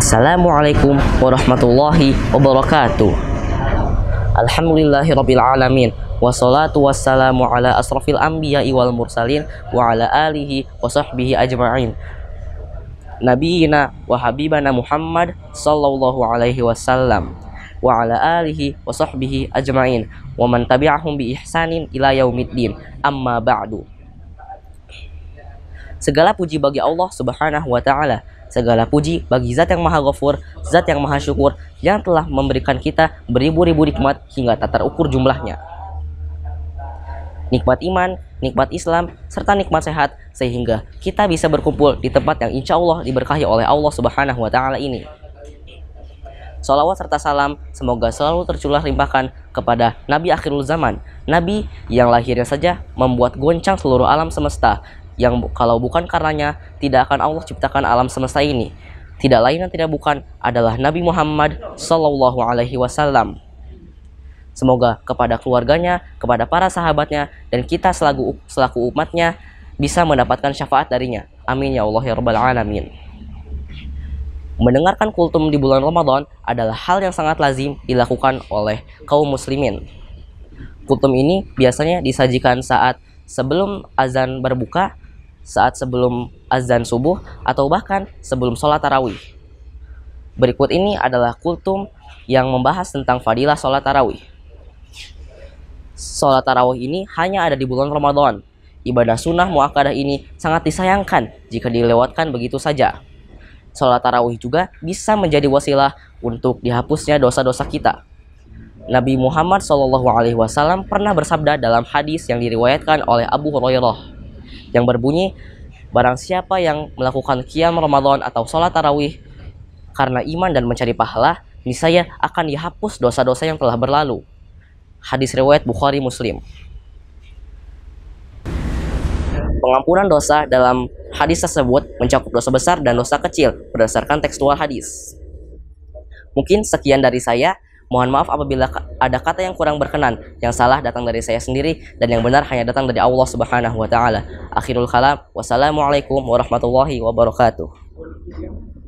Assalamualaikum warahmatullahi wabarakatuh. Alhamdulillahi alamin. Wassalatu wassalamu ala asrafil anbiya'i wal mursalin wa ala alihi wa sahbihi ajma'in. Nabiyina wa habibana Muhammad sallallahu alaihi wasallam wa ala alihi wa sahbihi ajma'in wa man tabi'ahum bi ihsanin ila yaumiddin amma ba'du segala puji bagi Allah subhanahu wa ta'ala Segala puji bagi zat yang maha ghafur, zat yang maha syukur, yang telah memberikan kita beribu-ribu nikmat hingga tak terukur jumlahnya. Nikmat iman, nikmat Islam, serta nikmat sehat sehingga kita bisa berkumpul di tempat yang insya Allah diberkahi oleh Allah Subhanahu wa Ta'ala ini. Salawat serta salam semoga selalu tercurah limpahkan kepada Nabi akhirul zaman, Nabi yang lahirnya saja membuat goncang seluruh alam semesta, yang kalau bukan karenanya tidak akan Allah ciptakan alam semesta ini. Tidak lain dan tidak bukan adalah Nabi Muhammad Sallallahu Alaihi Wasallam. Semoga kepada keluarganya, kepada para sahabatnya, dan kita selaku, selaku umatnya bisa mendapatkan syafaat darinya. Amin ya Allah ya Rabbal Alamin. Mendengarkan kultum di bulan Ramadan adalah hal yang sangat lazim dilakukan oleh kaum muslimin. Kultum ini biasanya disajikan saat sebelum azan berbuka saat sebelum azan subuh atau bahkan sebelum sholat tarawih. Berikut ini adalah kultum yang membahas tentang fadilah sholat tarawih. Sholat tarawih ini hanya ada di bulan Ramadan. Ibadah sunnah muakkadah ini sangat disayangkan jika dilewatkan begitu saja. Sholat tarawih juga bisa menjadi wasilah untuk dihapusnya dosa-dosa kita. Nabi Muhammad SAW pernah bersabda dalam hadis yang diriwayatkan oleh Abu Hurairah yang berbunyi Barang siapa yang melakukan kiam Ramadan atau sholat tarawih karena iman dan mencari pahala, niscaya akan dihapus dosa-dosa yang telah berlalu. Hadis riwayat Bukhari Muslim. Pengampunan dosa dalam hadis tersebut mencakup dosa besar dan dosa kecil berdasarkan tekstual hadis. Mungkin sekian dari saya. Mohon maaf apabila ada kata yang kurang berkenan, yang salah datang dari saya sendiri dan yang benar hanya datang dari Allah Subhanahu wa taala. Akhirul kalam. Wassalamualaikum warahmatullahi wabarakatuh.